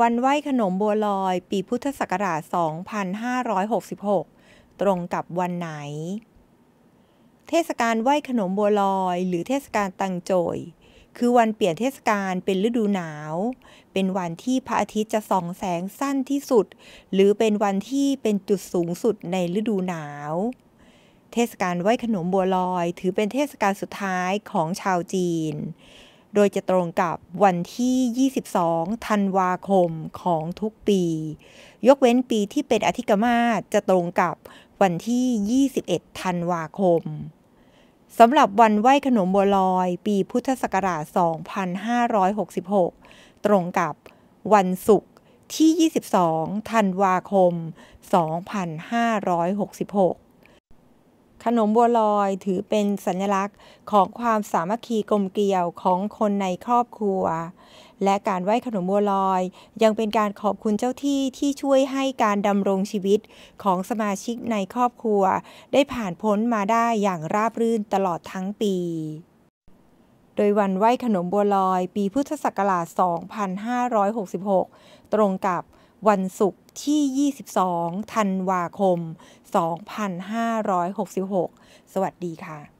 วันไหว้ขนมบัวลอยปีพุทธศักราช 2566 ตรงกับวันไหน เทศกาลไหว้ขนมบัวลอยหรือเทศกาลตังโจย คือวันเปลี่ยนเทศกาลเป็นฤดูหนาว เป็นวันที่พระอาทิตย์จะส่องแสงสั้นที่สุด หรือเป็นวันที่เป็นจุดสูงสุดในฤดูหนาว เทศกาลไหว้ขนมบัวลอยถือเป็นเทศกาลสุดท้ายของชาวจีนโดยจะตรงกับวันที่ 22 ธันวาคมของทุกปี ยกเว้นปีที่เป็นอธิกมาศจะตรงกับวันที่ 21 ธันวาคม สำหรับวันไหว้ขนมบัวลอยปีพุทธศักราช 2566 ตรงกับวันศุกร์ที่ 22 ธันวาคม 2566ขนมบัวลอยถือเป็นสัญลักษณ์ของความสามัคคีกลมเกลียวของคนในครอบครัว และการไหว้ขนมบัวลอยยังเป็นการขอบคุณเจ้าที่ที่ช่วยให้การดำรงชีวิตของสมาชิกในครอบครัว ได้ผ่านพ้นมาได้อย่างราบรื่นตลอดทั้งปี โดยวันไหว้ขนมบัวลอย ปีพุทธศักราช 2566 ตรงกับวันศุกร์ที่ 22ธันวาคม 2566 สวัสดีค่ะ